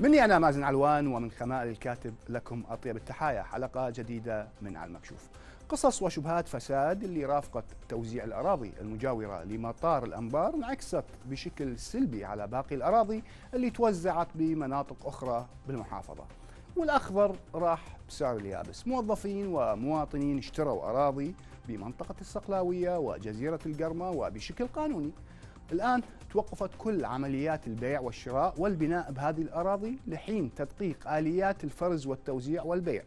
مني أنا مازن علوان ومن خمائل الكاتب لكم أطيب التحايا حلقة جديدة من على المكشوف قصص وشبهات فساد اللي رافقت توزيع الأراضي المجاورة لمطار الأنبار انعكست بشكل سلبي على باقي الأراضي اللي توزعت بمناطق أخرى بالمحافظة والأخضر راح بسعر اليابس موظفين ومواطنين اشتروا أراضي بمنطقة السقلاويه وجزيرة القرمة وبشكل قانوني الآن توقفت كل عمليات البيع والشراء والبناء بهذه الأراضي لحين تدقيق آليات الفرز والتوزيع والبيع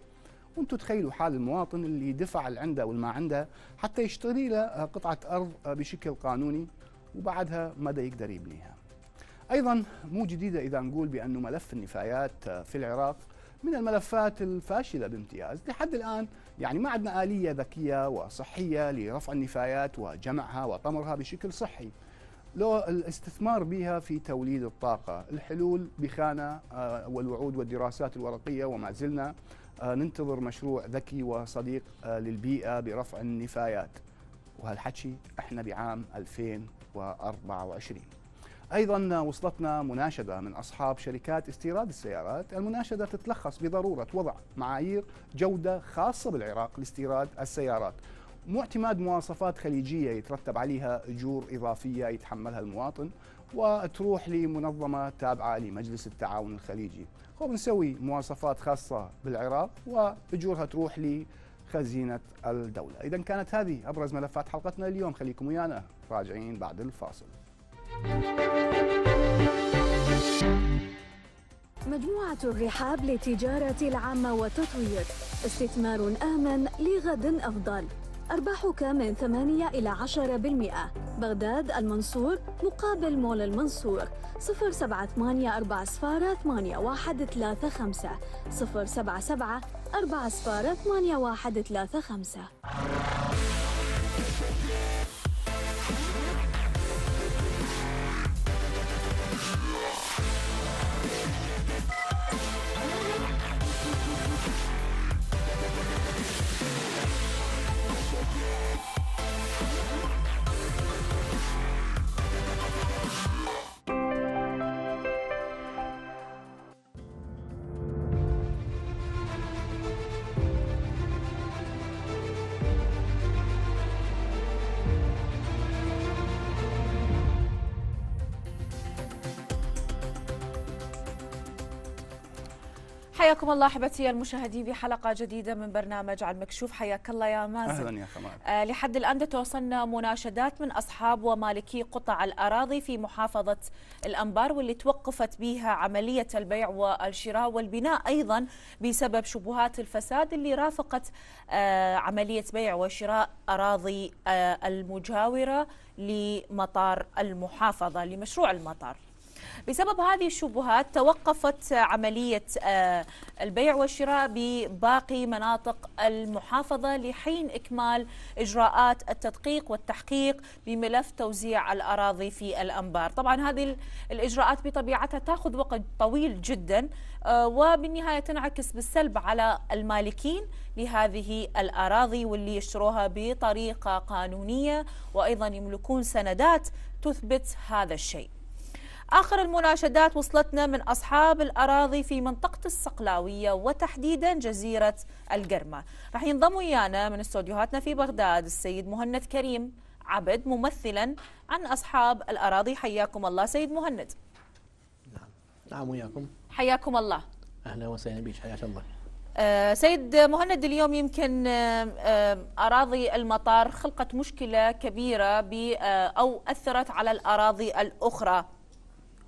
وانتم تخيلوا حال المواطن اللي دفع اللي عنده والما عنده حتى يشتري له قطعة أرض بشكل قانوني وبعدها مدى يقدر يبنيها أيضا مو جديدة إذا نقول بأنه ملف النفايات في العراق من الملفات الفاشلة بامتياز لحد الآن يعني ما عندنا آلية ذكية وصحية لرفع النفايات وجمعها وطمرها بشكل صحي لو الاستثمار بها في توليد الطاقة الحلول بخانة آه، والوعود والدراسات الورقية وما زلنا آه، ننتظر مشروع ذكي وصديق آه، للبيئة برفع النفايات وهالحكي احنا بعام 2024 ايضا وصلتنا مناشده من اصحاب شركات استيراد السيارات، المناشده تتلخص بضروره وضع معايير جوده خاصه بالعراق لاستيراد السيارات، مو اعتماد مواصفات خليجيه يترتب عليها اجور اضافيه يتحملها المواطن وتروح لمنظمه تابعه لمجلس التعاون الخليجي، هو بنسوي مواصفات خاصه بالعراق واجورها تروح لخزينه الدوله، اذا كانت هذه ابرز ملفات حلقتنا اليوم، خليكم ويانا راجعين بعد الفاصل. مجموعة الرحاب للتجارة العامة والتطوير استثمار آمن لغد أفضل أرباحك من 8 إلى 10% بغداد المنصور مقابل مول المنصور 078 4 8 1 3 5 077 4 8 1 3 5 حياكم الله احبتي المشاهدين في حلقه جديده من برنامج على المكشوف حياك الله يا مازن اهلا يا كمال آه لحد الان توصلنا مناشدات من اصحاب ومالكي قطع الاراضي في محافظه الانبار واللي توقفت بها عمليه البيع والشراء والبناء ايضا بسبب شبهات الفساد اللي رافقت آه عمليه بيع وشراء اراضي آه المجاوره لمطار المحافظه لمشروع المطار بسبب هذه الشبهات توقفت عملية آه، البيع والشراء بباقي مناطق المحافظة لحين إكمال إجراءات التدقيق والتحقيق بملف توزيع الأراضي في الأنبار طبعا هذه الإجراءات بطبيعتها تأخذ وقت طويل جدا آه، وبالنهاية تنعكس بالسلب على المالكين لهذه الأراضي واللي يشتروها بطريقة قانونية وأيضا يملكون سندات تثبت هذا الشيء آخر المناشدات وصلتنا من أصحاب الأراضي في منطقة الصقلاوية وتحديدا جزيرة القرمة راح ينضم ويانا من استوديوهاتنا في بغداد السيد مهند كريم عبد ممثلا عن أصحاب الأراضي حياكم الله سيد مهند نعم نعم وياكم حياكم الله أهلا وسهلا بك حياك الله آه، سيد مهند اليوم يمكن آه، آه، أراضي المطار خلقت مشكلة كبيرة أو أثرت على الأراضي الأخرى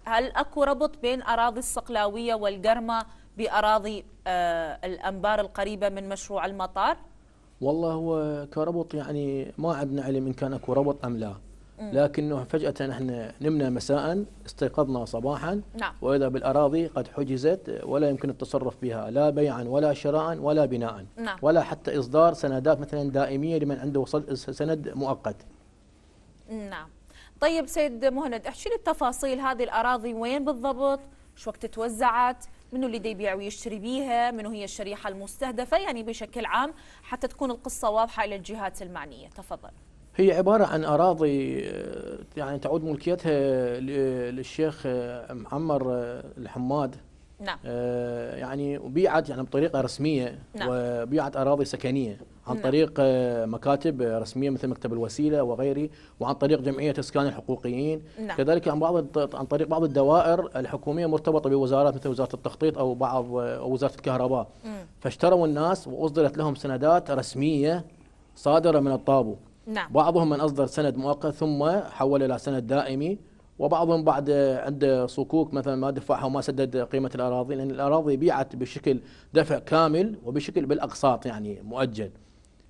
هل اكو ربط بين اراضي الصقلاويه والقرمه باراضي آه، الانبار القريبه من مشروع المطار؟ والله هو كربط يعني ما عندنا علم ان كان اكو ربط ام لا. لكنه فجأة نحن نمنا مساء استيقظنا صباحا نعم. وإذا بالأراضي قد حجزت ولا يمكن التصرف بها لا بيعا ولا شراء ولا بناء نعم. ولا حتى إصدار سندات مثلا دائمية لمن عنده سند مؤقت نعم طيب سيد مهند احكي لي التفاصيل هذه الاراضي وين بالضبط شو وقت توزعت منو اللي يبيع ويشتري بيها منو هي الشريحه المستهدفه يعني بشكل عام حتى تكون القصه واضحه الى الجهات المعنيه تفضل هي عبارة عن أراضي آه، يعني تعود ملكيتها للشيخ آه، معمر آه، الحماد نعم يعني وبيعت يعني بطريقة رسمية نعم. وبيعت أراضي سكنية عن نعم. طريق نعم. مكاتب آه، رسميه مثل مكتب الوسيله وغيره وعن طريق جمعيه اسكان الحقوقيين نعم. كذلك عن بعض عن طريق بعض الدوائر الحكوميه مرتبطه بوزارات مثل وزاره التخطيط او بعض آه، او وزاره الكهرباء فاشتروا الناس واصدرت لهم سندات رسميه صادره من الطابو نعم. بعضهم من اصدر سند مؤقت ثم حول الى سند دائمي وبعضهم بعد عنده صكوك مثلا ما دفعها وما سدد قيمه الاراضي لان الاراضي بيعت بشكل دفع كامل وبشكل بالاقساط يعني مؤجل.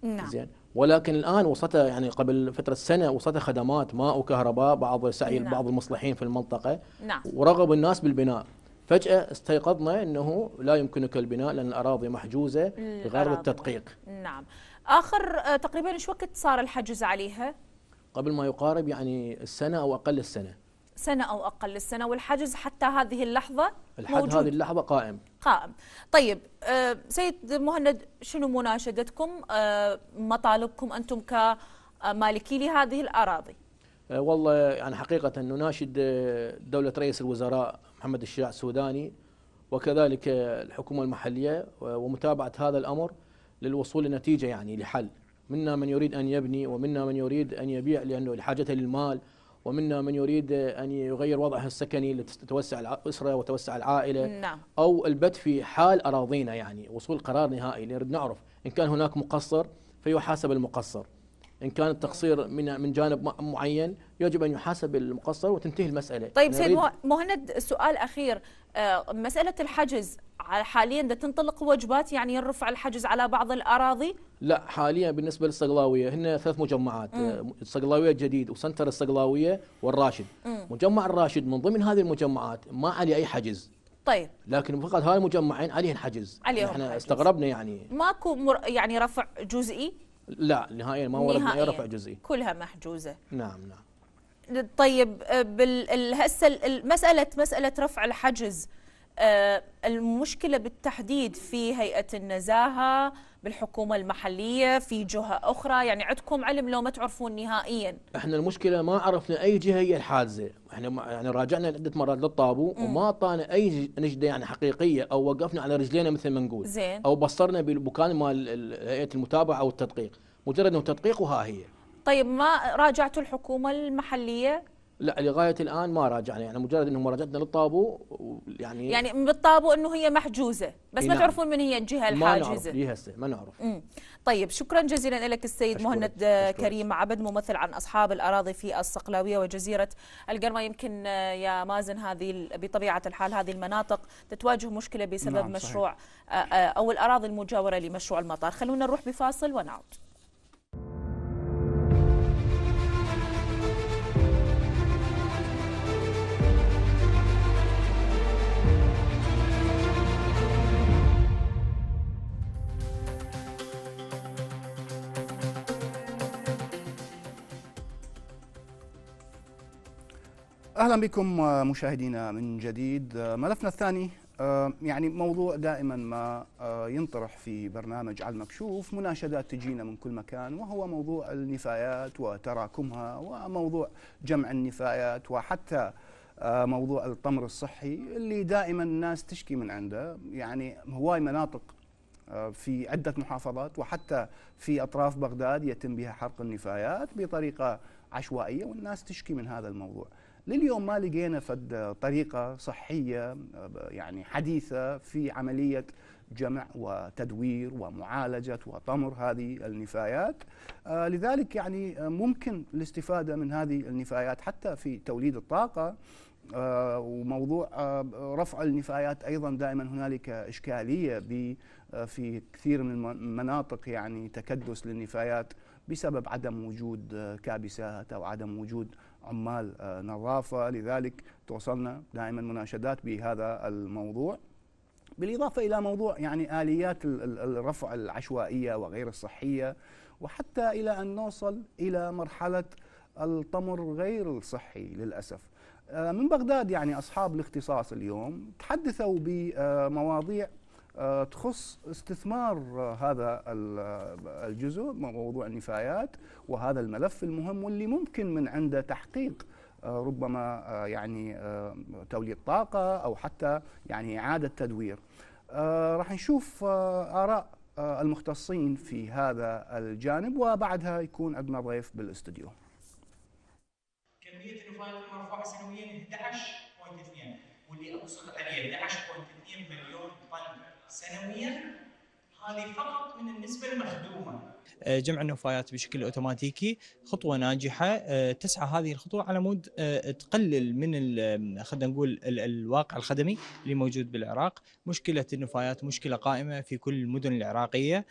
نعم. زين ولكن الان وصلتها يعني قبل فتره سنه وصلتها خدمات ماء وكهرباء بعض سعي نعم. بعض المصلحين في المنطقه نعم. ورغب الناس بالبناء فجاه استيقظنا انه لا يمكنك البناء لان الاراضي محجوزه بغرض التدقيق نعم اخر آه، تقريبا ايش وقت صار الحجز عليها قبل ما يقارب يعني السنه او اقل السنه سنة أو أقل السنة والحجز حتى هذه اللحظة لحد موجود. هذه اللحظة قائم قائم طيب آه، سيد مهند شنو مناشدتكم آه، مطالبكم أنتم كمالكي لهذه الأراضي آه، والله يعني حقيقة نناشد دولة رئيس الوزراء محمد الشيع السوداني وكذلك الحكومة المحلية ومتابعة هذا الأمر للوصول لنتيجة يعني لحل منا من يريد أن يبني ومنا من يريد أن يبيع لأنه لحاجته للمال ومنا من يريد أن يغير وضعها السكني لتتوسع الأسرة وتوسع العائلة نعم. أو البت في حال أراضينا يعني وصول قرار نهائي نريد نعرف إن كان هناك مقصر فيحاسب المقصر ان كان التقصير من من جانب معين يجب ان يحاسب المقصر وتنتهي المساله طيب يعني سيد مهند سؤال اخير آه، مساله الحجز حاليا ده تنطلق وجبات يعني يرفع الحجز على بعض الاراضي لا حاليا بالنسبه للصقلاويه هن ثلاث مجمعات آه، الصقلاويه الجديد وسنتر الصقلاويه والراشد م. مجمع الراشد من ضمن هذه المجمعات ما عليه اي حجز طيب لكن فقط هاي المجمعين عليهم حجز عليهم احنا حجز. استغربنا يعني ماكو مر... يعني رفع جزئي لا نهائيا ما وردنا اي رفع جزئي كلها محجوزه نعم نعم طيب آه، هسه مساله مساله رفع الحجز آه، المشكلة بالتحديد في هيئة النزاهة بالحكومة المحلية في جهة أخرى يعني عندكم علم لو ما تعرفون نهائيا احنا المشكلة ما عرفنا أي جهة هي الحادزة احنا يعني راجعنا عدة مرات للطابو م. وما أعطانا أي نجدة يعني حقيقية أو وقفنا على رجلينا مثل ما نقول زين. أو بصرنا بالمكان مال هيئة المتابعة أو التدقيق مجرد أنه تدقيق وها هي طيب ما راجعتوا الحكومة المحلية لا لغايه الان ما راجعنا يعني مجرد انه مراجعتنا للطابو يعني يعني بالطابو انه هي محجوزه بس ما نعم. تعرفون من هي الجهه الحاجزه ما نعرف ما نعرف مم. طيب شكرا جزيلا لك السيد أشكرك. مهند أشكرك. كريم عبد ممثل عن اصحاب الاراضي في الصقلاويه وجزيره القرمه يمكن آه، يا مازن هذه بطبيعه الحال هذه المناطق تتواجه مشكله بسبب نعم مشروع صحيح. آه، آه، او الاراضي المجاوره لمشروع المطار خلونا نروح بفاصل ونعود اهلا بكم آه، مشاهدينا من جديد آه، ملفنا الثاني آه، يعني موضوع دائما ما ينطرح في برنامج على المكشوف مناشدات تجينا من كل مكان وهو موضوع النفايات وتراكمها وموضوع جمع النفايات وحتى موضوع الطمر الصحي اللي دائما الناس تشكي من عنده يعني هواي مناطق في عدة محافظات وحتى في أطراف بغداد يتم بها حرق النفايات بطريقة عشوائية والناس تشكي من هذا الموضوع لليوم ما لقينا فد طريقة صحية يعني حديثة في عملية جمع وتدوير ومعالجة وطمر هذه النفايات آه، لذلك يعني ممكن الاستفادة من هذه النفايات حتى في توليد الطاقة آه، وموضوع آه، رفع النفايات ايضا دائما هنالك اشكاليه في كثير من المناطق يعني تكدس للنفايات بسبب عدم وجود كابسات او عدم وجود عمال آه، نظافه لذلك توصلنا دائما مناشدات بهذا الموضوع بالاضافه الى موضوع يعني اليات الرفع العشوائيه وغير الصحيه وحتى الى ان نوصل الى مرحله الطمر غير الصحي للاسف آه، من بغداد يعني اصحاب الاختصاص اليوم تحدثوا بمواضيع آه، تخص استثمار آه، هذا آه، الجزء موضوع النفايات وهذا الملف المهم واللي ممكن من عنده تحقيق ربما يعني توليد طاقة أو حتى يعني إعادة تدوير راح نشوف آراء المختصين في هذا الجانب وبعدها يكون عندنا ضيف بالاستديو كمية النفايات المرفوعة سنويا 11.2 واللي أسقط عليها 11.2 مليون طن سنويا هذه فقط من النسبة المخدومة آه، جمع النفايات بشكل اوتوماتيكي خطوه ناجحه آه، تسعى هذه الخطوه على مود آه، تقلل من خلينا نقول الواقع الخدمي اللي موجود بالعراق مشكله النفايات مشكله قائمه في كل المدن العراقيه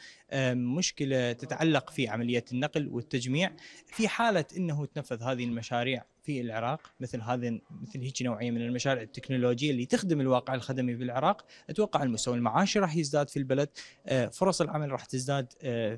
مشكله تتعلق في عمليه النقل والتجميع في حاله انه تنفذ هذه المشاريع في العراق مثل هذه مثل هيك نوعيه من المشاريع التكنولوجيه اللي تخدم الواقع الخدمي في العراق اتوقع المستوى المعاشي راح يزداد في البلد فرص العمل راح تزداد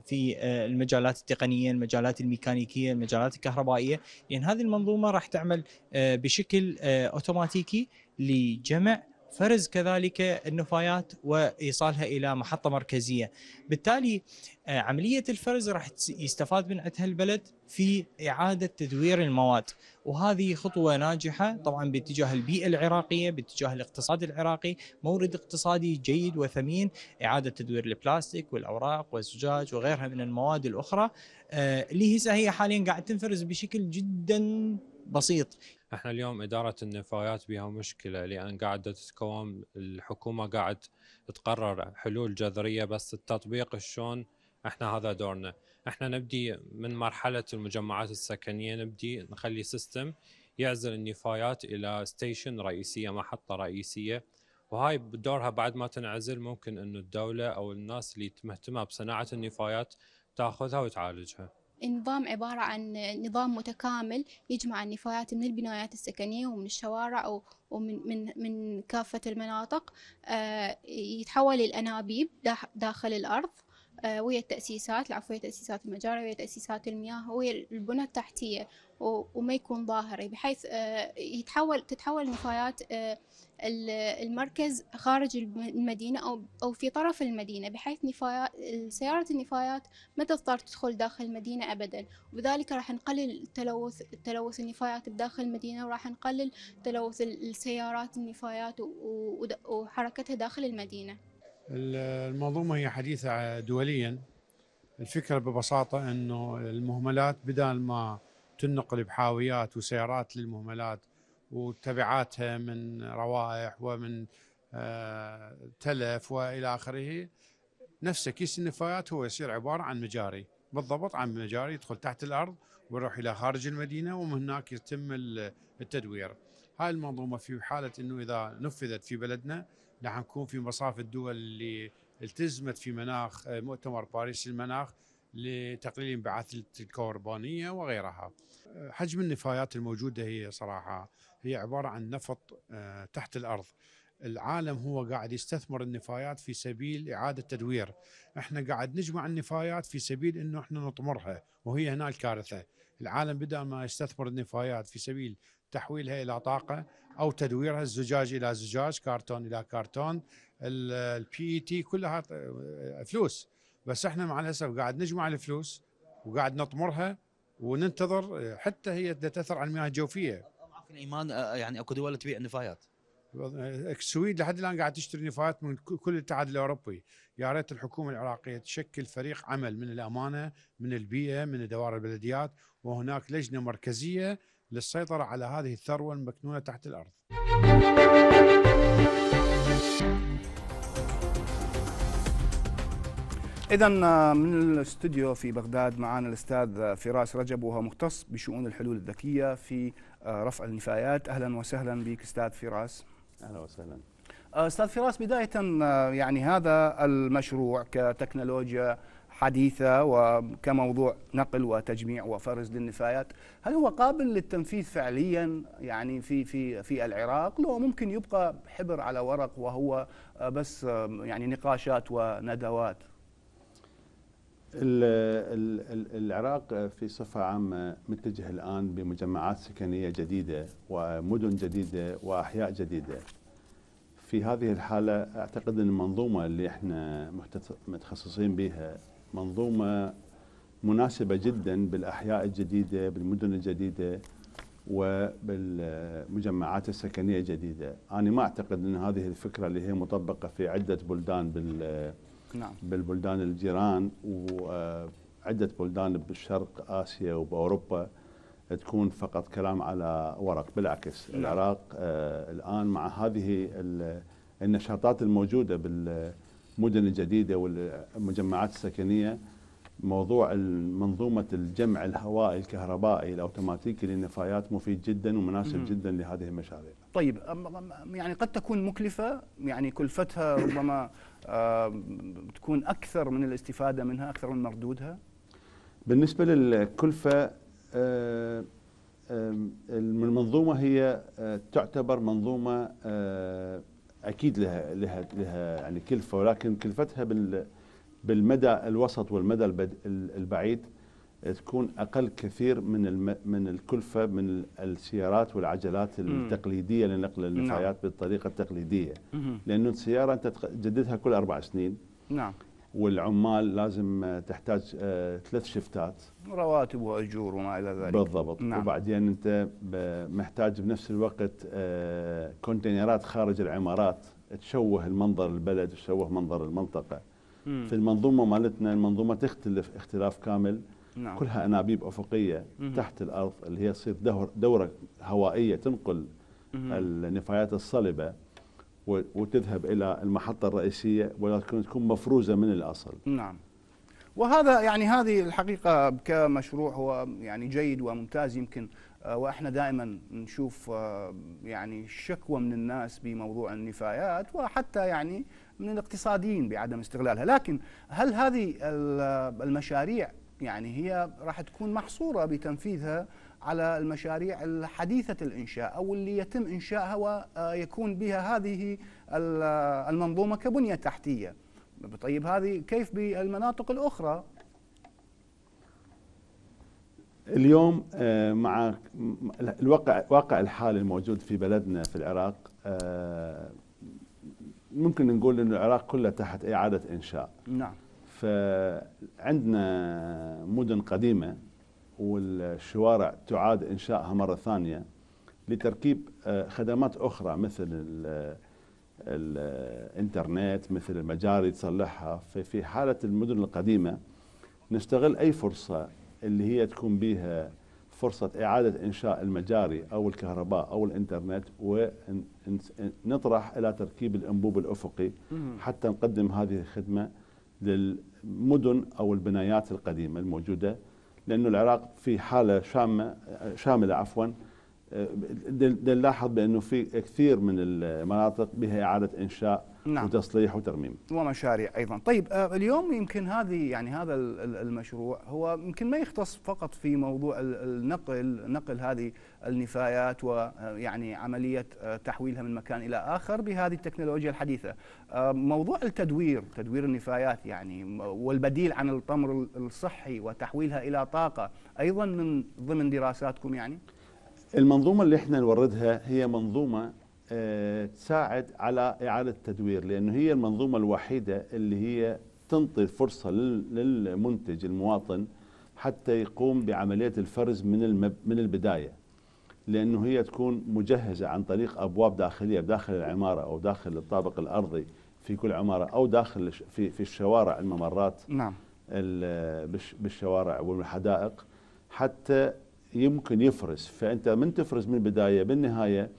في المجالات التقنيه، المجالات الميكانيكيه، المجالات الكهربائيه، لان يعني هذه المنظومه راح تعمل آه، بشكل آه، اوتوماتيكي لجمع فرز كذلك النفايات وايصالها الى محطه مركزيه بالتالي آه، عمليه الفرز راح يستفاد من عندها البلد في اعاده تدوير المواد وهذه خطوه ناجحه طبعا باتجاه البيئه العراقيه باتجاه الاقتصاد العراقي مورد اقتصادي جيد وثمين اعاده تدوير البلاستيك والاوراق والزجاج وغيرها من المواد الاخرى آه، اللي هي حاليا قاعد تنفرز بشكل جدا بسيط احنا اليوم اداره النفايات بها مشكله لان قاعده تتكون الحكومه قاعد تقرر حلول جذريه بس التطبيق شلون احنا هذا دورنا احنا نبدي من مرحله المجمعات السكنيه نبدي نخلي سيستم يعزل النفايات الى ستيشن رئيسيه محطه رئيسيه وهاي بدورها بعد ما تنعزل ممكن انه الدوله او الناس اللي مهتمه بصناعه النفايات تاخذها وتعالجها النظام عبارة عن نظام متكامل يجمع النفايات من البنايات السكنية ومن الشوارع ومن من من كافة المناطق آه، يتحول للأنابيب داخل الأرض آه، وهي التأسيسات العفوية تأسيسات المجاري وهي تأسيسات المياه وهي البنى التحتية وما يكون ظاهري بحيث آه، يتحول تتحول النفايات آه، المركز خارج المدينة أو أو في طرف المدينة بحيث نفايات سيارة النفايات ما تضطر تدخل داخل المدينة أبدا وبذلك راح نقلل تلوث تلوث النفايات بداخل المدينة وراح نقلل تلوث السيارات النفايات وحركتها داخل المدينة المنظومة هي حديثة دوليا الفكرة ببساطة أنه المهملات بدل ما تنقل بحاويات وسيارات للمهملات وتبعاتها من روائح ومن آه، تلف والى اخره نفسه كيس النفايات هو يصير عباره عن مجاري بالضبط عن مجاري يدخل تحت الارض ويروح الى خارج المدينه ومن هناك يتم التدوير. هاي المنظومه في حاله انه اذا نفذت في بلدنا راح نكون في مصاف الدول اللي التزمت في مناخ آه، مؤتمر باريس المناخ لتقليل الانبعاثات الكربونيه وغيرها. حجم النفايات الموجوده هي صراحه هي عباره عن نفط آه، تحت الارض. العالم هو قاعد يستثمر النفايات في سبيل اعاده تدوير، احنا قاعد نجمع النفايات في سبيل انه احنا نطمرها وهي هنا الكارثه. العالم بدل ما يستثمر النفايات في سبيل تحويلها الى طاقه او تدويرها الزجاج الى زجاج، كرتون الى كرتون، البي اي تي e كلها آه، فلوس. بس احنا مع الاسف قاعد نجمع الفلوس وقاعد نطمرها وننتظر آه، حتى هي تاثر على المياه الجوفيه. معك الايمان آه، يعني اكو دول تبيع نفايات. آه، السويد لحد الان قاعد تشتري نفايات من كل الاتحاد الاوروبي، يا ريت الحكومه العراقيه تشكل فريق عمل من الامانه، من البيئه، من دوائر البلديات، وهناك لجنه مركزيه للسيطره على هذه الثروه المكنونه تحت الارض. إذا آه، من الاستوديو في بغداد معنا الأستاذ آه، فراس رجب وهو مختص بشؤون الحلول الذكية في آه، رفع النفايات أهلا وسهلا بك أستاذ فراس أهلا وسهلا أستاذ فراس بداية يعني هذا المشروع كتكنولوجيا حديثة وكموضوع نقل وتجميع وفرز للنفايات هل هو قابل للتنفيذ فعليا يعني في في في العراق لو ممكن يبقى حبر على ورق وهو بس يعني نقاشات وندوات العراق في صفة عامة متجه الآن بمجمعات سكنية جديدة ومدن جديدة وأحياء جديدة في هذه الحالة أعتقد أن المنظومة اللي إحنا متخصصين بها منظومة مناسبة جدا بالأحياء الجديدة بالمدن الجديدة وبالمجمعات السكنية الجديدة أنا ما أعتقد أن هذه الفكرة اللي هي مطبقة في عدة بلدان بال نعم. بالبلدان الجيران وعدة بلدان بالشرق آسيا وبأوروبا تكون فقط كلام على ورق بالعكس نعم. العراق آه، الآن مع هذه النشاطات الموجودة بالمدن الجديدة والمجمعات السكنية موضوع منظومة الجمع الهوائي الكهربائي الأوتوماتيكي للنفايات مفيد جدا ومناسب جدا لهذه المشاريع طيب يعني قد تكون مكلفة يعني كلفتها ربما تكون اكثر من الاستفاده منها اكثر من مردودها؟ بالنسبه للكلفه آه، المنظومه هي آه، تعتبر منظومه آه، اكيد لها لها لها يعني كلفه ولكن كلفتها بالمدى الوسط والمدى البعيد تكون اقل كثير من من الكلفه من السيارات والعجلات التقليديه لنقل النفايات نعم. بالطريقه التقليديه لانه السياره انت تجددها كل اربع سنين نعم والعمال لازم تحتاج آه، ثلاث شفتات رواتب واجور وما الى ذلك بالضبط نعم. وبعدين انت محتاج بنفس الوقت آه، كونتينرات خارج العمارات تشوه المنظر البلد تشوه منظر المنطقه م. في المنظومه مالتنا المنظومه تختلف اختلاف كامل نعم. كلها أنابيب أفقية مم. تحت الأرض اللي هي تصير دور دورة هوائية تنقل مم. النفايات الصلبة وتذهب إلى المحطة الرئيسية ولكن تكون مفروزة من الأصل نعم وهذا يعني هذه الحقيقة كمشروع هو يعني جيد وممتاز يمكن آه، واحنا دائما نشوف آه، يعني شكوى من الناس بموضوع النفايات وحتى يعني من الاقتصاديين بعدم استغلالها لكن هل هذه المشاريع يعني هي راح تكون محصورة بتنفيذها على المشاريع الحديثة الإنشاء أو اللي يتم إنشائها ويكون بها هذه المنظومة كبنية تحتية طيب هذه كيف بالمناطق الأخرى اليوم آه، مع الواقع واقع الحالي الموجود في بلدنا في العراق آه، ممكن نقول أن العراق كله تحت إعادة إنشاء نعم فعندنا آه، مدن قديمة والشوارع تعاد إنشائها مرة ثانية لتركيب آه، خدمات أخرى مثل الانترنت آه، مثل المجاري تصلحها ففي حالة المدن القديمة نستغل أي فرصة اللي هي تكون بها فرصة إعادة إنشاء المجاري أو الكهرباء أو الإنترنت ونطرح إلى تركيب الأنبوب الأفقي حتى نقدم هذه الخدمة للمدن أو البنايات القديمة الموجودة لأن العراق في حالة شامة شاملة عفوا نلاحظ بأنه في كثير من المناطق بها إعادة إنشاء نعم. وتصليح وترميم ومشاريع ايضا طيب آه، اليوم يمكن هذه يعني هذا المشروع هو يمكن ما يختص فقط في موضوع النقل نقل هذه النفايات ويعني آه، عمليه آه، تحويلها من مكان الى اخر بهذه التكنولوجيا الحديثه موضوع التدوير تدوير النفايات يعني والبديل عن التمر الصحي وتحويلها الى طاقه ايضا من ضمن دراساتكم يعني المنظومه اللي احنا نوردها هي منظومه آه، تساعد على إعادة التدوير لأنه هي المنظومة الوحيدة اللي هي تنطي فرصة للمنتج المواطن حتى يقوم بعملية الفرز من من البداية لأنه هي تكون مجهزة عن طريق أبواب داخلية داخل العمارة أو داخل الطابق الأرضي في كل عمارة أو داخل في في الشوارع الممرات نعم بالشوارع والحدائق حتى يمكن يفرز فأنت من تفرز من البداية بالنهاية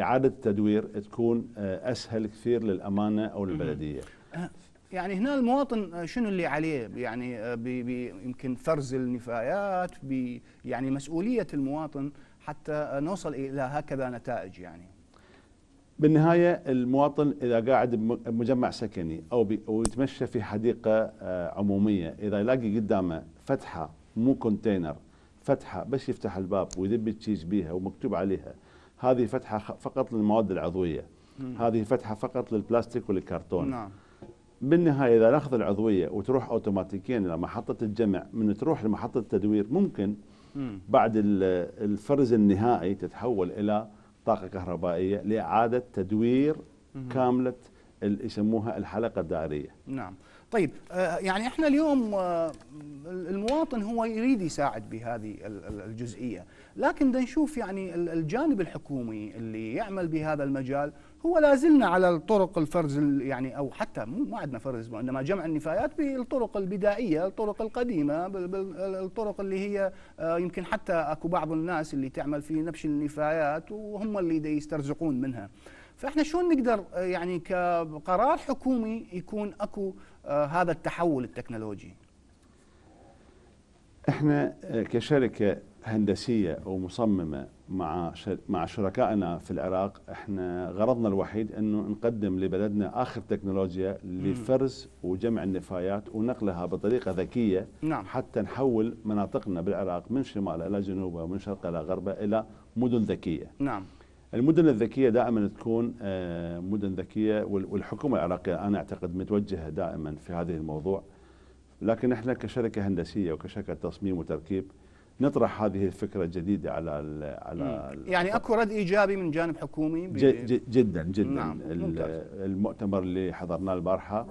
اعاده التدوير تكون آه، اسهل كثير للامانه او للبلديه آه، يعني هنا المواطن آه، شنو اللي عليه يعني بي بي يمكن فرز النفايات بي يعني مسؤوليه المواطن حتى نوصل الى هكذا نتائج يعني بالنهاية المواطن إذا قاعد بمجمع سكني أو, أو يتمشى في حديقة عمومية إذا يلاقي قدامه فتحة مو كونتينر فتحة بس يفتح الباب ويدب التشيز بيها ومكتوب عليها هذه فتحة فقط للمواد العضوية هذه فتحة فقط للبلاستيك والكرتون نعم. بالنهاية إذا ناخذ العضوية وتروح أوتوماتيكيا إلى محطة الجمع من تروح لمحطة التدوير ممكن بعد الفرز النهائي تتحول إلى طاقة كهربائية لإعادة تدوير كاملة كاملة يسموها الحلقة الدائرية نعم طيب آه، يعني احنا اليوم آه، المواطن هو يريد يساعد بهذه الجزئيه، لكن دا نشوف يعني الجانب الحكومي اللي يعمل بهذا المجال هو لا زلنا على الطرق الفرز يعني او حتى مو ما عندنا فرز وانما جمع النفايات بالطرق البدائيه، الطرق القديمه، بالطرق اللي هي آه، يمكن حتى اكو بعض الناس اللي تعمل في نبش النفايات وهم اللي يسترزقون منها. فاحنا شلون نقدر يعني كقرار حكومي يكون اكو آه، هذا التحول التكنولوجي احنا آه، كشركه هندسيه او مصممه مع مع شركائنا في العراق احنا غرضنا الوحيد انه نقدم لبلدنا اخر تكنولوجيا لفرز وجمع النفايات ونقلها بطريقه ذكيه نعم. حتى نحول مناطقنا بالعراق من شمالها الى جنوبه ومن شرقها الى غربه الى مدن ذكيه نعم المدن الذكيه دائما تكون آه، مدن ذكيه والحكومه العراقيه انا اعتقد متوجهه دائما في هذه الموضوع لكن احنا كشركه هندسيه وكشركه تصميم وتركيب نطرح هذه الفكره الجديده على الـ على الـ يعني اكو رد ايجابي من جانب حكومي جدا جدا نعم المؤتمر اللي حضرناه البارحه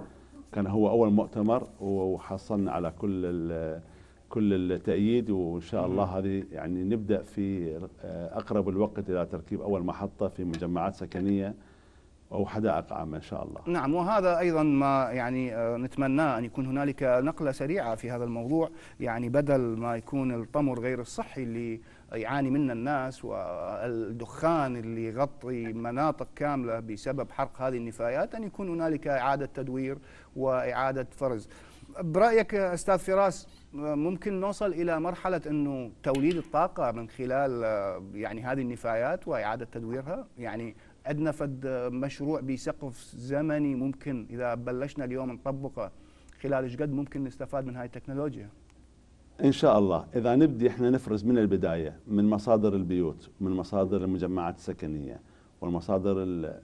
كان هو اول مؤتمر وحصلنا على كل كل التأييد وإن شاء الله هذه يعني نبدأ في آه، أقرب الوقت إلى تركيب أول محطة في مجمعات سكنية أو حدائق عامة إن شاء الله نعم وهذا أيضا ما يعني آه، نتمناه أن يكون هنالك نقلة سريعة في هذا الموضوع يعني بدل ما يكون الطمر غير الصحي اللي يعاني منه الناس والدخان اللي يغطي مناطق كاملة بسبب حرق هذه النفايات أن يكون هنالك إعادة تدوير وإعادة فرز برأيك أستاذ فراس ممكن نوصل الى مرحله انه توليد الطاقه من خلال آه، يعني هذه النفايات واعاده تدويرها يعني عندنا فد آه، مشروع بسقف زمني ممكن اذا بلشنا اليوم نطبقه خلال ايش قد ممكن نستفاد من هاي التكنولوجيا ان شاء الله اذا نبدي احنا نفرز من البدايه من مصادر البيوت من مصادر المجمعات السكنيه والمصادر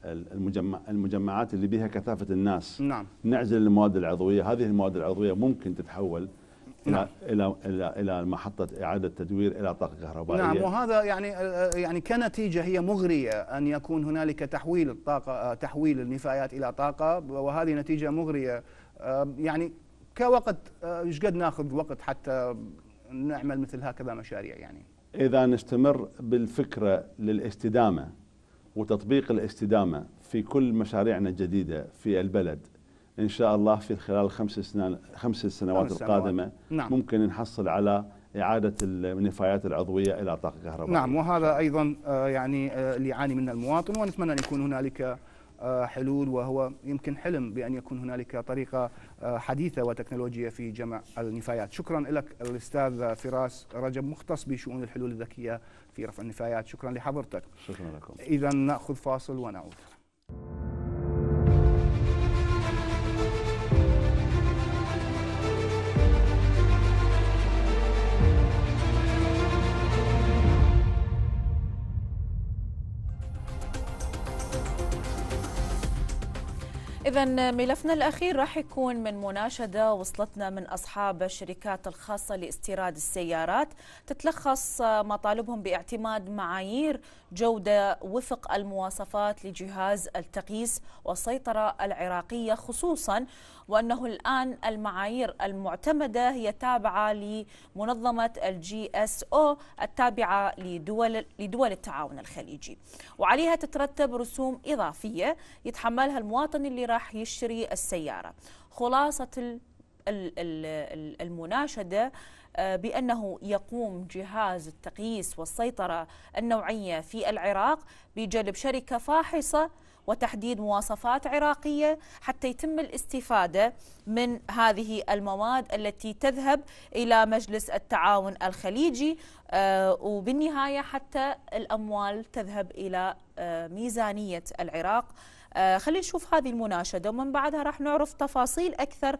المجمع المجمعات اللي بها كثافه الناس نعم نعزل المواد العضويه هذه المواد العضويه ممكن تتحول نعم. الى الى الى محطه اعاده تدوير الى طاقه كهربائيه نعم وهذا يعني يعني كنتيجه هي مغريه ان يكون هنالك تحويل الطاقه تحويل النفايات الى طاقه وهذه نتيجه مغريه يعني كوقت ايش قد ناخذ وقت حتى نعمل مثل هكذا مشاريع يعني اذا نستمر بالفكره للاستدامه وتطبيق الاستدامه في كل مشاريعنا الجديده في البلد ان شاء الله في خلال الخمس سنين خمس السنوات القادمه نعم. ممكن نحصل على إعادة النفايات العضوية إلى طاقة كهربائية نعم وهذا أيضا آه، يعني اللي آه، يعاني منه المواطن ونتمنى أن يكون هنالك آه، حلول وهو يمكن حلم بأن يكون هنالك طريقة حديثة وتكنولوجية في جمع النفايات شكرا لك الأستاذ فراس رجب مختص بشؤون الحلول الذكية في رفع النفايات شكرا لحضرتك شكرا لكم إذا نأخذ فاصل ونعود إذا ملفنا الأخير راح يكون من مناشدة وصلتنا من أصحاب الشركات الخاصة لاستيراد السيارات تتلخص مطالبهم باعتماد معايير جودة وفق المواصفات لجهاز التقييس والسيطرة العراقية خصوصا وأنه الآن المعايير المعتمدة هي تابعة لمنظمة الجي اس او التابعة لدول, لدول التعاون الخليجي وعليها تترتب رسوم إضافية يتحملها المواطن اللي راح راح يشتري السيارة خلاصة المناشدة آه، بأنه يقوم جهاز التقييس والسيطرة النوعية في العراق بجلب شركة فاحصة وتحديد مواصفات عراقية حتى يتم الاستفادة من هذه المواد التي تذهب إلى مجلس التعاون الخليجي آه، وبالنهاية حتى الأموال تذهب إلى آه، ميزانية العراق آه، خلينا نشوف هذه المناشدة ومن بعدها راح نعرف تفاصيل أكثر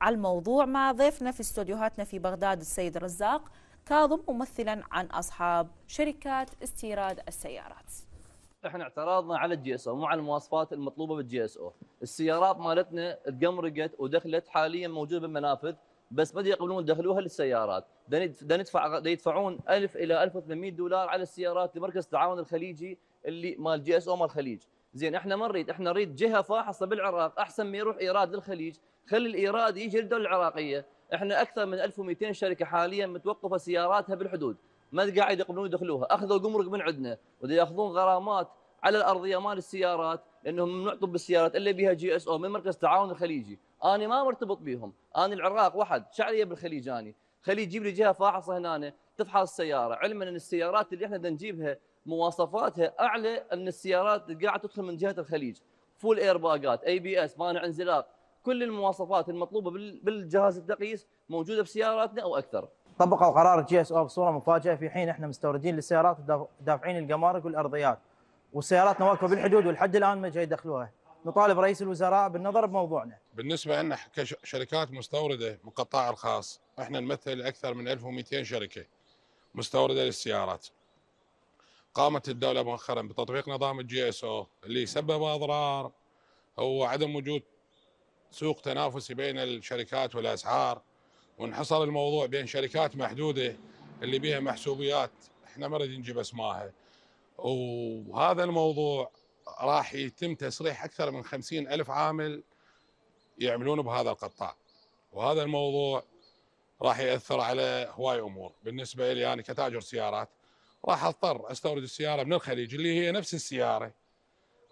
على الموضوع مع ضيفنا في استوديوهاتنا في بغداد السيد رزاق كاظم ممثلا عن أصحاب شركات استيراد السيارات احنا اعتراضنا على الجي اس او مو على المواصفات المطلوبه بالجي اس او، السيارات مالتنا تقمرقت ودخلت حاليا موجوده بالمنافذ بس ما يقبلون دخلوها للسيارات، دا ندفع يدفعون 1000 الى 1800 دولار على السيارات لمركز التعاون الخليجي اللي مال جي اس او مال الخليج، زين احنا ما نريد احنا نريد جهه فاحصه بالعراق احسن ما يروح ايراد للخليج خلي الايراد يجي للدول العراقيه احنا اكثر من 1200 شركه حاليا متوقفه سياراتها بالحدود ما قاعد يقبلون يدخلوها اخذوا الجمرك من عندنا ياخذون غرامات على الارضيه مال السيارات لانهم ممنوع طب السيارات الا بها جي اس او من مركز التعاون الخليجي انا ما مرتبط بيهم انا العراق واحد شعري بالخليج اني خليه يجيب لي جهه فاحصه هنا تفحص السياره علما ان السيارات اللي احنا نجيبها مواصفاتها اعلى ان السيارات اللي قاعده تدخل من جهه الخليج فول اير باجات اي بي اس مانع انزلاق كل المواصفات المطلوبه بالجهاز التقيس موجوده بسياراتنا او اكثر طبقوا قرار جي اس او بصوره مفاجئه في حين احنا مستوردين للسيارات دافعين الجمارك والارضيات وسياراتنا واقفه بالحدود والحد الان ما جاي يدخلوها نطالب رئيس الوزراء بالنظر بموضوعنا بالنسبه لنا كشركات مستورده من القطاع الخاص احنا نمثل اكثر من 1200 شركه مستورده للسيارات قامت الدوله مؤخرا بتطبيق نظام الجي اس او اللي سبب اضرار هو عدم وجود سوق تنافسي بين الشركات والاسعار وانحصر الموضوع بين شركات محدوده اللي بيها محسوبيات احنا ما نريد نجيب اسماها وهذا الموضوع راح يتم تسريح اكثر من خمسين الف عامل يعملون بهذا القطاع وهذا الموضوع راح ياثر على هواي امور بالنسبه لي انا يعني كتاجر سيارات راح اضطر استورد السياره من الخليج اللي هي نفس السياره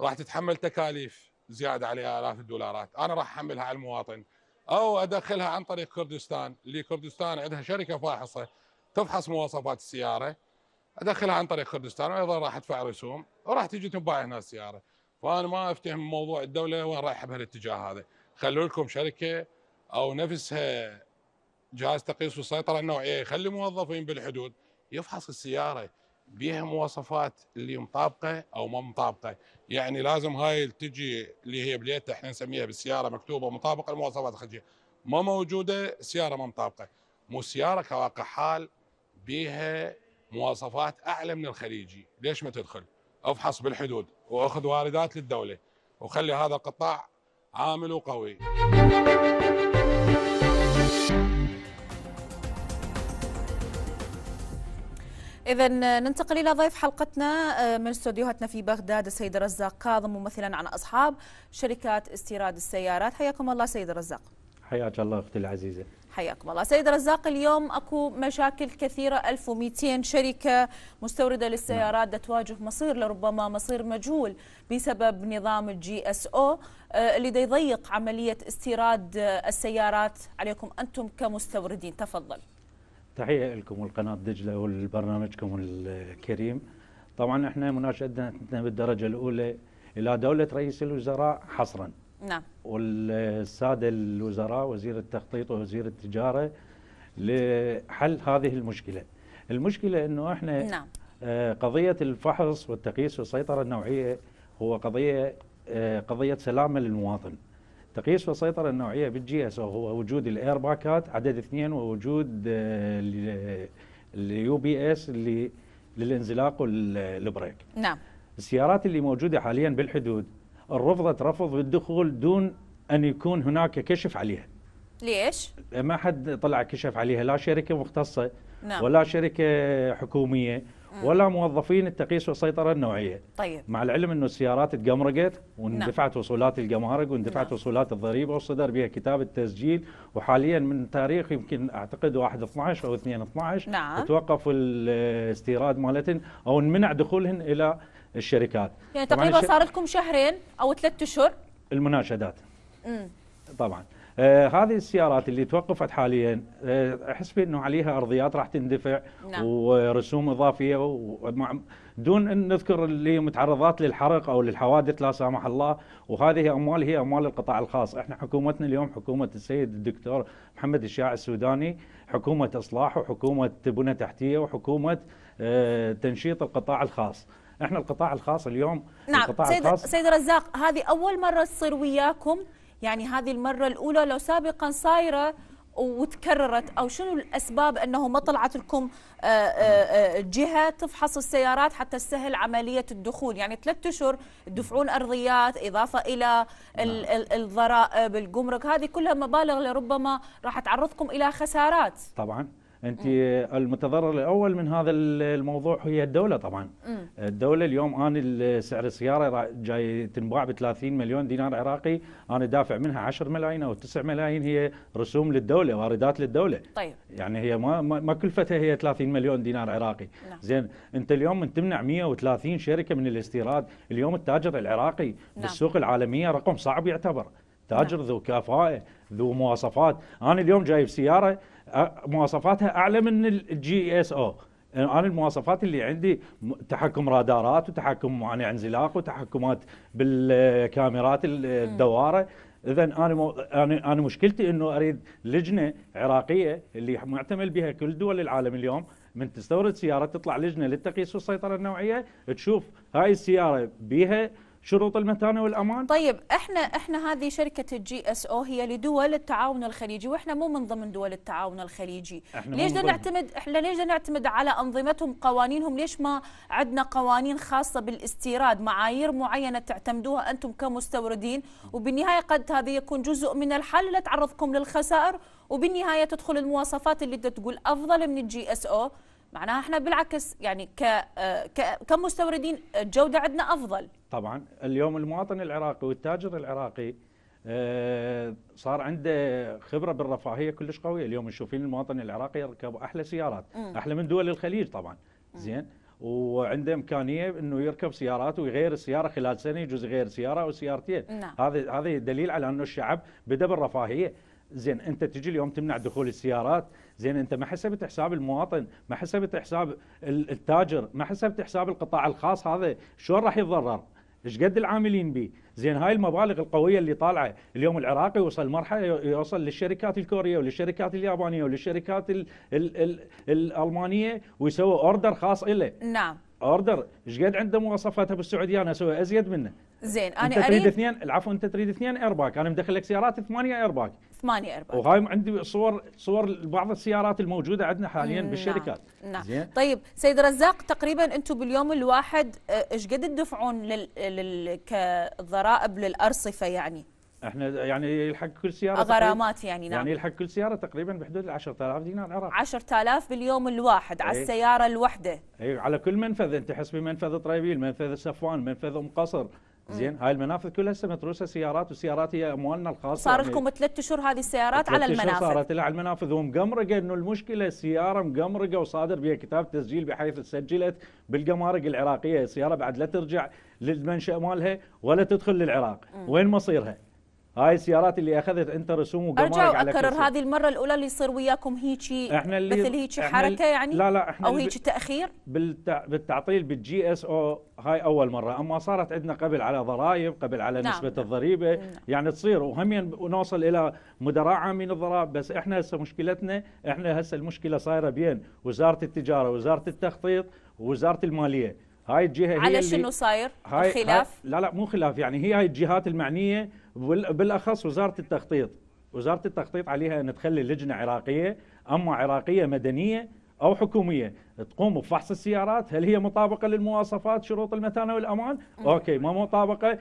راح تتحمل تكاليف زياده عليها الاف الدولارات، انا راح احملها على المواطن او ادخلها عن طريق كردستان، اللي كردستان عندها شركه فاحصه تفحص مواصفات السياره ادخلها عن طريق كردستان وايضا راح ادفع رسوم وراح تجي تنباع هنا السياره، فانا ما افتهم موضوع الدوله وين رايحه بهالاتجاه هذا، خلوا لكم شركه او نفسها جهاز تقيس والسيطره النوعيه يخلي موظفين بالحدود يفحص السياره بيها مواصفات اللي مطابقه او ما مطابقه يعني لازم هاي تجي اللي هي بليت احنا نسميها بالسياره مكتوبه مطابقه المواصفات الخارجيه ما موجوده سياره ما مطابقه مو سياره كواقع حال بيها مواصفات اعلى من الخليجي ليش ما تدخل افحص بالحدود واخذ واردات للدوله وخلي هذا القطاع عامل وقوي إذا ننتقل إلى ضيف حلقتنا آه، من استوديوهاتنا في بغداد السيد رزاق كاظم ممثلا عن أصحاب شركات استيراد السيارات حياكم الله سيد رزاق حياك الله أختي العزيزة حياكم الله سيد رزاق اليوم أكو مشاكل كثيرة 1200 شركة مستوردة للسيارات نعم. تواجه مصير لربما مصير مجهول بسبب نظام الجي اس او آه، اللي دا يضيق عملية استيراد آه، السيارات عليكم أنتم كمستوردين تفضل تحية لكم والقناة دجلة ولبرنامجكم الكريم طبعا احنا مناشدتنا بالدرجة الأولى إلى دولة رئيس الوزراء حصرا نعم والسادة الوزراء وزير التخطيط ووزير التجارة لحل هذه المشكلة المشكلة أنه احنا نعم. آه، قضية الفحص والتقييس والسيطرة النوعية هو قضية آه، قضية سلامة للمواطن تقييس وسيطرة النوعية بالجي اس او هو وجود الاير باكات عدد اثنين ووجود اليو آه، بي اس اللي للانزلاق والبريك نعم السيارات اللي موجودة حاليا بالحدود رفضت رفض بالدخول دون أن يكون هناك كشف عليها ليش؟ ما حد طلع كشف عليها لا شركة مختصة نعم. ولا شركة حكومية ولا موظفين التقيس والسيطره النوعيه طيب مع العلم انه السيارات تقمرقت واندفعت نعم. وصولات الجمارك واندفعت نعم. وصولات الضريبه وصدر بها كتاب التسجيل وحاليا من تاريخ يمكن اعتقد 1 12 او 2 12 نعم. توقف الاستيراد مالتهن او منع دخولهن الى الشركات يعني تقريبا صار لكم شهرين او ثلاثة اشهر المناشدات امم طبعا آه هذه السيارات اللي توقفت حاليا آه بانه عليها ارضيات راح تندفع نعم. ورسوم اضافيه ومع دون ان نذكر اللي متعرضات للحرق او للحوادث لا سامح الله وهذه اموال هي اموال القطاع الخاص، احنا حكومتنا اليوم حكومه السيد الدكتور محمد الشاع السوداني، حكومه اصلاح وحكومه بنى تحتيه وحكومه آه تنشيط القطاع الخاص. احنا القطاع الخاص اليوم نعم القطاع سيد, الخاص سيد رزاق هذه اول مره تصير وياكم يعني هذه المرة الأولى لو سابقا صايرة وتكررت أو شنو الأسباب أنه ما طلعت لكم آه، آه، آه، جهة تفحص السيارات حتى تسهل عملية الدخول يعني ثلاثة أشهر تدفعون أرضيات إضافة إلى نعم. الضرائب الجمرك هذه كلها مبالغ لربما راح تعرضكم إلى خسارات طبعاً انت المتضرر الاول من هذا الموضوع هي الدوله طبعا الدوله اليوم انا سعر السياره جاي تنباع ب 30 مليون دينار عراقي انا دافع منها 10 ملايين او 9 ملايين هي رسوم للدوله واردات للدوله طيب يعني هي ما ما كلفتها هي 30 مليون دينار عراقي نعم. زين انت اليوم من تمنع 130 شركه من الاستيراد اليوم التاجر العراقي نعم. بالسوق العالميه رقم صعب يعتبر نعم. تاجر نعم. ذو كفاءه ذو مواصفات انا اليوم جايب سياره مواصفاتها اعلى من الجي اس او انا المواصفات اللي عندي تحكم رادارات وتحكم مانع انزلاق وتحكمات بالكاميرات الدواره اذا انا مو... انا انا مشكلتي انه اريد لجنه عراقيه اللي معتمل بها كل دول العالم اليوم من تستورد سياره تطلع لجنه للتقيس والسيطره النوعيه تشوف هاي السياره بيها شروط المتانه والامان طيب احنا احنا هذه شركه الجي اس او هي لدول التعاون الخليجي واحنا مو من ضمن دول التعاون الخليجي احنا ليش بدنا نعتمد احنا ليش بدنا نعتمد على انظمتهم قوانينهم ليش ما عندنا قوانين خاصه بالاستيراد معايير معينه تعتمدوها انتم كمستوردين وبالنهايه قد هذا يكون جزء من الحل لتعرضكم للخسائر وبالنهايه تدخل المواصفات اللي تقول افضل من الجي اس او معناها احنا بالعكس يعني آه، ك كمستوردين الجوده عندنا افضل طبعا اليوم المواطن العراقي والتاجر العراقي آه، صار عنده خبره بالرفاهيه كلش قويه اليوم نشوفين المواطن العراقي يركب احلى سيارات احلى من دول الخليج طبعا زين وعنده امكانيه انه يركب سيارات ويغير السياره خلال سنه يجوز يغير سياره او سيارتين نعم. هذا هذا دليل على انه الشعب بدا بالرفاهيه زين انت تجي اليوم تمنع دخول السيارات زين انت ما حسبت حساب المواطن ما حسبت حساب التاجر ما حسبت حساب القطاع الخاص هذا شلون راح يتضرر ايش قد العاملين به زين هاي المبالغ القويه اللي طالعه اليوم العراقي وصل مرحله يوصل للشركات الكوريه وللشركات اليابانيه وللشركات الـ الـ الـ الالمانيه ويسوي اوردر خاص له نعم اوردر ايش قد عنده مواصفاتها بالسعوديه انا اسوي ازيد منه زين انا انت تريد اثنين العفو انت تريد اثنين ايرباك انا مدخلك سيارات ثمانيه ايرباك 8 4 وهاي عندي صور صور بعض السيارات الموجوده عندنا حاليا نعم، بالشركات نعم, نعم. زين طيب سيد رزاق تقريبا انتم باليوم الواحد ايش قد تدفعون لل... كضرائب للارصفه يعني؟ احنا يعني يلحق كل سياره غرامات يعني نعم يعني يلحق كل سياره تقريبا بحدود ال 10000 دينار عراقي 10000 باليوم الواحد ايه على السياره الواحده اي على كل منفذ انت حسبي منفذ طريبيل منفذ صفوان منفذ ام قصر زين هاي المنافذ كلها هسه متروسه سيارات والسيارات هي اموالنا الخاصه يعني صار لكم ثلاث اشهر هذه السيارات على المنافذ صارت على المنافذ ومقمرقه انه المشكله سياره مقمرقه وصادر بها كتاب تسجيل بحيث سجلت بالقمارق العراقيه السياره بعد لا ترجع للمنشا مالها ولا تدخل للعراق وين مصيرها هاي السيارات اللي اخذت انت رسوم وجمارك ارجع واكرر هذه المره الاولى اللي يصير وياكم هيجي مثل هيجي حركه يعني لا لا احنا او هيجي تاخير بالتع... بالتعطيل بالجي اس او هاي اول مره اما صارت عندنا قبل على ضرائب قبل على نعم. نسبه نعم. الضريبه نعم. يعني تصير وهم نوصل الى مدراء عامين الضرائب بس احنا هسه مشكلتنا احنا هسه المشكله صايره بين وزاره التجاره وزاره التخطيط ووزاره الماليه هاي الجهه هي على شنو صاير الخلاف لا لا مو خلاف يعني هي هاي الجهات المعنيه بالاخص وزاره التخطيط وزاره التخطيط عليها ان تخلي لجنه عراقيه اما عراقيه مدنيه او حكوميه تقوم بفحص السيارات هل هي مطابقه للمواصفات شروط المتانه والامان اوكي ما مطابقه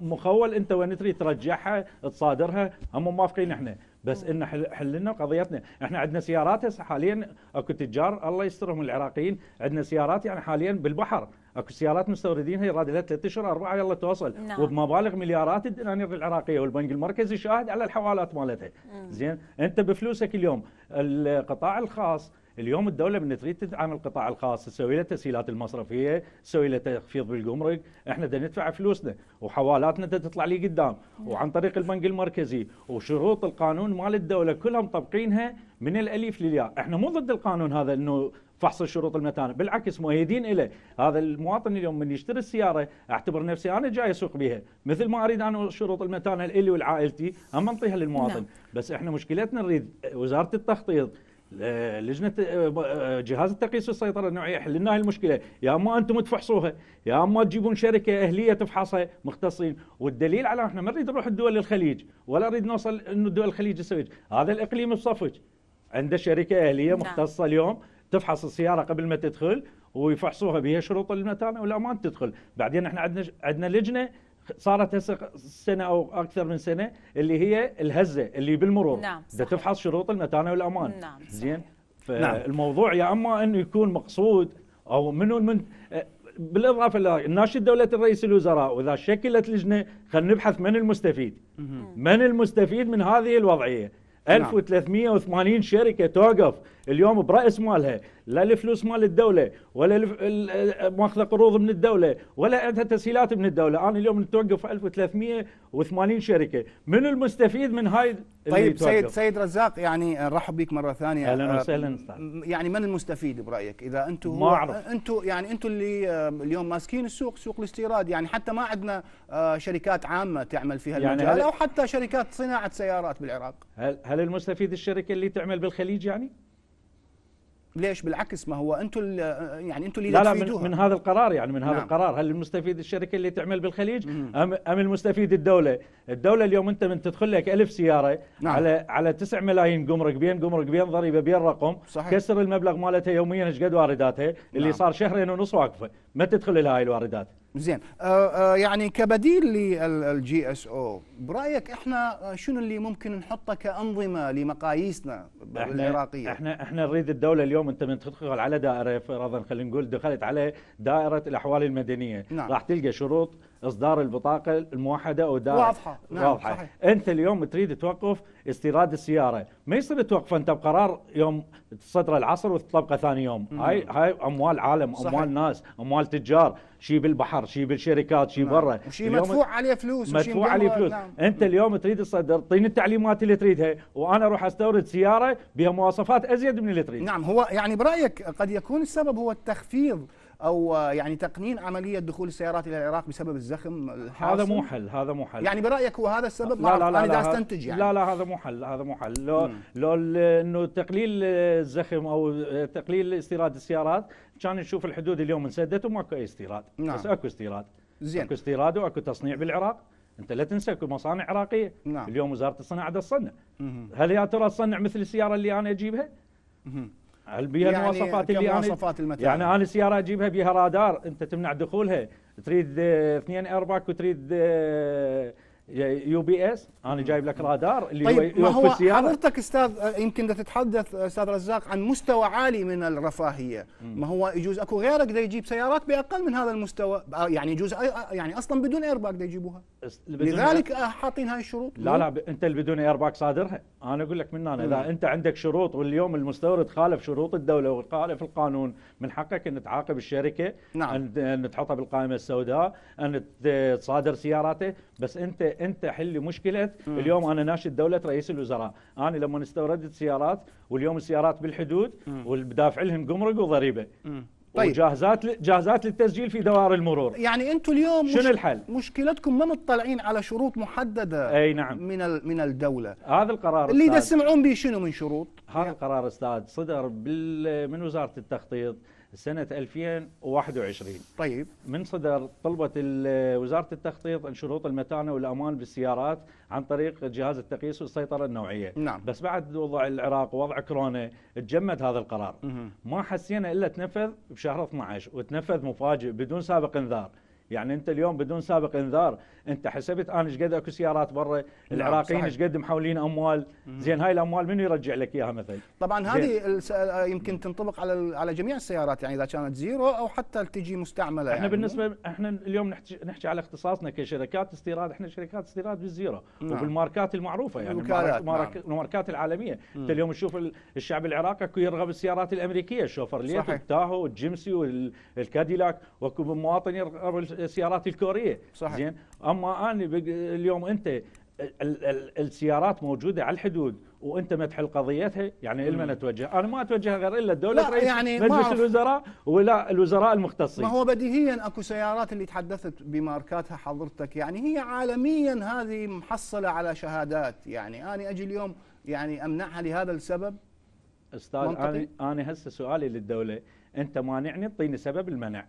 مخول انت وين تريد ترجعها تصادرها هم موافقين احنا بس ان حل لنا قضيتنا احنا عندنا سيارات هسه حاليا اكو تجار الله يسترهم العراقيين عندنا سيارات يعني حاليا بالبحر اكو سيارات مستوردين هي رادها ثلاث اشهر اربعه يلا توصل نعم. وبمبالغ مليارات الدنانير العراقيه والبنك المركزي شاهد على الحوالات مالتها زين انت بفلوسك اليوم القطاع الخاص اليوم الدوله من تريد تدعم القطاع الخاص تسوي له تسهيلات المصرفيه تسوي له تخفيض بالجمرك احنا بدنا ندفع فلوسنا وحوالاتنا تطلع لي قدام وعن طريق البنك المركزي وشروط القانون مال الدوله كلها مطبقينها من الاليف للياء احنا مو ضد القانون هذا انه فحص الشروط المتانة بالعكس مؤيدين له هذا المواطن اليوم من يشتري السيارة اعتبر نفسي أنا جاي أسوق بها مثل ما أريد أنا شروط المتانة لإلي ولعائلتي أما أنطيها للمواطن لا. نعم. بس إحنا مشكلتنا نريد وزارة التخطيط لجنه آه، جهاز التقييس والسيطره النوعيه حللنا لنا المشكله يا اما انتم تفحصوها يا اما تجيبون شركه اهليه تفحصها مختصين والدليل على احنا ما نريد نروح الدول الخليج ولا نريد نوصل انه دول الخليج تسوي هذا الاقليم الصفج عنده شركه اهليه نعم. مختصه اليوم تفحص السياره قبل ما تدخل ويفحصوها بها شروط المتانه والامان تدخل بعدين احنا عندنا عندنا لجنه صارت هسه سنه او اكثر من سنه اللي هي الهزه اللي بالمرور نعم صحيح. تفحص شروط المتانه والامان نعم صحيح. زين نعم. فالموضوع نعم. يا اما انه يكون مقصود او منو من بالاضافه لناشد دوله الرئيس الوزراء واذا شكلت لجنه خلينا نبحث من المستفيد من المستفيد من هذه الوضعيه 1380 نعم. شركه توقف اليوم براس مالها لا الفلوس مال الدوله ولا ماخذه قروض من الدوله ولا عندها تسهيلات من الدوله انا اليوم نتوقف 1380 شركه من المستفيد من هاي طيب سيد سيد رزاق يعني نرحب بك مره ثانيه اهلا آه، وسهلا يعني من المستفيد برايك اذا انتم ما اعرف انتم يعني انتم اللي اليوم ماسكين السوق سوق الاستيراد يعني حتى ما عندنا آه، شركات عامه تعمل فيها يعني يعني او حتى شركات صناعه سيارات بالعراق هل هل المستفيد الشركه اللي تعمل بالخليج يعني ليش بالعكس ما هو انتم يعني انتم اللي لا لا من, من هذا القرار يعني من هذا نعم. القرار هل المستفيد الشركه اللي تعمل بالخليج ام ام المستفيد الدوله الدوله اليوم انت من تدخل لك ألف سياره نعم. على على 9 ملايين قمرك بين قمرك بين ضريبه بين رقم صحيح. كسر المبلغ مالتها يوميا ايش قد وارداتها اللي نعم. صار شهرين ونص واقفه ما تدخل الى هاي الواردات زين آه، آه، يعني كبديل للجي اس او برايك احنا شنو اللي ممكن نحطه كانظمه لمقاييسنا العراقيه احنا احنا نريد الدوله اليوم انت من تدخل على دائره فرضا خلينا نقول دخلت على دائره الاحوال المدنيه نعم. راح تلقى شروط اصدار البطاقه الموحده او دار واضحه نعم واضحه صحيح. انت اليوم تريد توقف استيراد السياره ما يصير توقف انت بقرار يوم تصدر العصر وتطبقه ثاني يوم مم. هاي هاي اموال عالم صحيح. اموال ناس اموال تجار شيء بالبحر شيء بالشركات شيء نعم. برا شيء مدفوع عليه فلوس مدفوع عليه فلوس نعم. انت اليوم تريد تصدر طين التعليمات اللي تريدها وانا اروح استورد سياره بها مواصفات ازيد من اللي تريد نعم هو يعني برايك قد يكون السبب هو التخفيض او يعني تقنين عمليه دخول السيارات الى العراق بسبب الزخم الحاصل هذا مو حل هذا مو حل يعني برايك هو هذا السبب لا لا لا انا استنتج يعني لا لا هذا مو حل هذا مو حل لو لو انه تقليل الزخم او تقليل استيراد السيارات كان نشوف الحدود اليوم انسدت وماكو اي استيراد نعم. بس اكو استيراد زين اكو استيراد واكو تصنيع بالعراق انت لا تنسى اكو مصانع عراقيه نعم. اليوم وزاره الصناعه تصنع هل يا ترى تصنع مثل السياره اللي انا اجيبها؟ مم. هل يعني المواصفات اللي انا مواصفات يعني انا سياره اجيبها بها رادار انت تمنع دخولها تريد آه، اثنين ارباك وتريد آه، يو بي اس انا جايب لك رادار اللي طيب ما هو حضرتك استاذ يمكن تتحدث استاذ رزاق عن مستوى عالي من الرفاهيه مم. ما هو يجوز اكو غيرك ده يجيب سيارات باقل من هذا المستوى آه، يعني يجوز آه، آه، يعني اصلا بدون اير باك يجيبوها لذلك حاطين هاي الشروط لا لا انت اللي بدون اير باك صادرها انا اقول لك من انا اذا انت عندك شروط واليوم المستورد خالف شروط الدوله وخالف القانون من حقك ان تعاقب الشركه نعم. ان تحطها بالقائمه السوداء ان تصادر سياراته بس انت انت حل مشكله اليوم انا ناشد دوله رئيس الوزراء انا لما استوردت سيارات واليوم السيارات بالحدود والدافع لهم جمرك وضريبه طيب. وجاهزات جاهزات للتسجيل في دوائر المرور يعني انتم اليوم شنو مش الحل؟ مشكلتكم ما مطلعين على شروط محدده اي نعم من من الدوله هذا القرار اللي تسمعون به شنو من شروط؟ هذا يعني. القرار استاذ صدر من وزاره التخطيط سنة 2021 طيب من صدر طلبة وزارة التخطيط عن شروط المتانة والأمان بالسيارات عن طريق جهاز التقيس والسيطرة النوعية نعم. بس بعد وضع العراق ووضع كورونا تجمد هذا القرار مه. ما حسينا إلا تنفذ بشهر 12 وتنفذ مفاجئ بدون سابق انذار يعني أنت اليوم بدون سابق انذار انت حسبت انا آه، ايش قد اكو سيارات برا نعم، العراقيين ايش قد محولين اموال زين هاي الاموال منو يرجع لك اياها مثلا طبعا هذه آه، يمكن تنطبق على على جميع السيارات يعني اذا كانت زيرو او حتى تجي مستعمله احنا يعني. بالنسبه احنا اليوم نحكي نحكي على اختصاصنا كشركات استيراد احنا شركات استيراد بالزيرو نعم. وبالماركات المعروفه يعني الماركات نعم. الماركات العالميه انت اليوم تشوف الشعب العراقي اكو يرغب بالسيارات الامريكيه الشوفرليت والتاهو والجيمسي والكاديلاك واكو مواطن يرغب بالسيارات الكوريه صحيح. زين اما انا اليوم انت السيارات موجوده على الحدود وانت ما تحل قضيتها يعني لمن اتوجه؟ انا ما اتوجه غير الا الدوله لا يعني مجلس الوزراء ولا الوزراء المختصين ما هو بديهيا اكو سيارات اللي تحدثت بماركاتها حضرتك يعني هي عالميا هذه محصله على شهادات يعني انا اجي اليوم يعني امنعها لهذا السبب استاذ انا انا هسه سؤالي للدوله انت مانعني اعطيني سبب المنع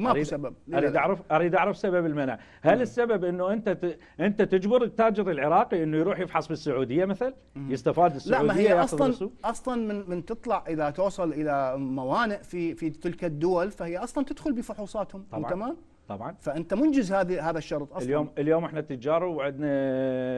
ماكو سبب اريد اعرف اريد اعرف سبب المنع هل مم. السبب انه انت ت... انت تجبر التاجر العراقي انه يروح يفحص بالسعوديه مثلا يستفاد السعوديه لا ما هي اصلا اصلا من من تطلع اذا توصل الى موانئ في في تلك الدول فهي اصلا تدخل بفحوصاتهم تمام طبعا فانت منجز هذه هذا الشرط اصلا اليوم اليوم احنا تجار وعندنا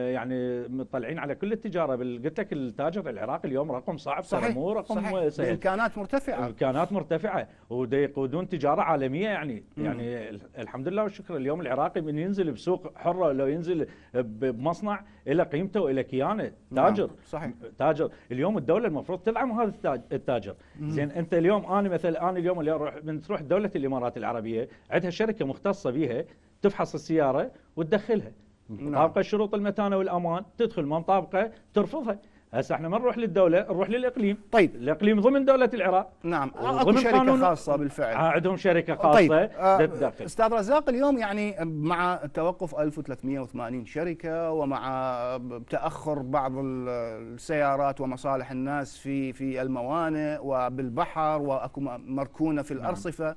يعني مطلعين على كل التجاره قلت لك التاجر العراقي اليوم رقم صعب صحيح مو رقم صحيح سهل امكانات مرتفعه امكانات مرتفعه ويقودون تجاره عالميه يعني مم. يعني الحمد لله والشكر اليوم العراقي من ينزل بسوق حره لو ينزل بمصنع الى قيمته والى كيانه نعم، تاجر مم. صحيح تاجر اليوم الدوله المفروض تدعم هذا التاجر زين انت اليوم انا مثلا انا اليوم اللي اروح من تروح دوله الامارات العربيه عندها شركه مختلفة مختصه بها تفحص السياره وتدخلها طابقه نعم. شروط المتانه والامان تدخل ما مطابقه ترفضها هسه احنا ما نروح للدوله نروح للاقليم طيب الاقليم ضمن دوله العراق نعم آه، ضمن شركه قانون خاصه بالفعل آه، عندهم شركه طيب، خاصه طيب. آه، تدخل استاذ رزاق اليوم يعني مع توقف 1380 شركه ومع تاخر بعض السيارات ومصالح الناس في في الموانئ وبالبحر واكو مركونه في نعم. الارصفه نعم.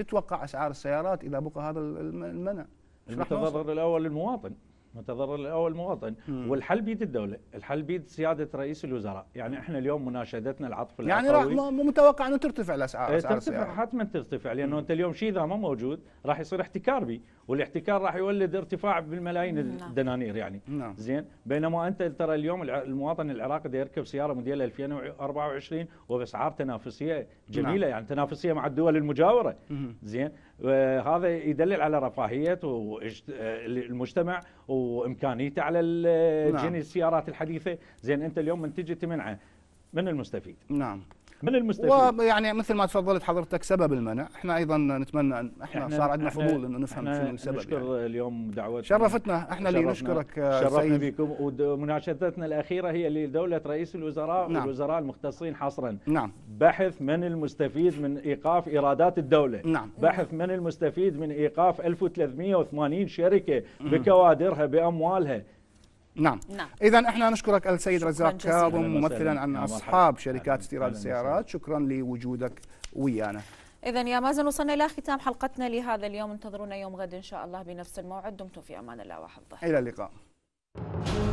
ايش تتوقع اسعار السيارات اذا بقى هذا المنع؟ المتضرر الاول للمواطن متضرر الاول المواطن مم. والحل بيد الدوله الحل بيد سياده رئيس الوزراء يعني احنا اليوم مناشدتنا العطف يعني راح مو متوقع انه ترتفع الاسعار إيه، أسعار ترتفع حتما ترتفع لانه انت اليوم شيء اذا ما موجود راح يصير احتكار بي والاحتكار راح يولد ارتفاع بالملايين مم. نعم. الدنانير يعني مم. نعم. زين بينما انت ترى اليوم المواطن العراقي ده يركب سياره موديل 2024 وباسعار تنافسيه جميله مم. نعم. يعني تنافسيه مع الدول المجاوره مم. زين آه، هذا يدلل على رفاهيه المجتمع آه، وامكانيته على الجني نعم. السيارات الحديثه زين انت اليوم من تجي تمنعه من المستفيد نعم من المستفيد ويعني مثل ما تفضلت حضرتك سبب المنع احنا ايضا نتمنى ان احنا, احنا صار عندنا فضول انه نفهم شنو السبب نشكر يعني. اليوم دعوتك شرفتنا احنا اللي نشكرك آه، شرفنا بكم ومناشدتنا الاخيره هي لدوله رئيس الوزراء نعم. والوزراء المختصين حصرا نعم بحث من المستفيد من ايقاف ايرادات الدوله نعم بحث من المستفيد من ايقاف 1380 شركه بكوادرها باموالها نعم, نعم. اذا احنا نشكرك السيد رزاق كاظم ممثلا عن اصحاب شركات استيراد السيارات شكرا لوجودك ويانا اذا يا مازن وصلنا الى ختام حلقتنا لهذا اليوم انتظرونا يوم غد ان شاء الله بنفس الموعد دمتم في امان الله وحفظه الى اللقاء Thank you.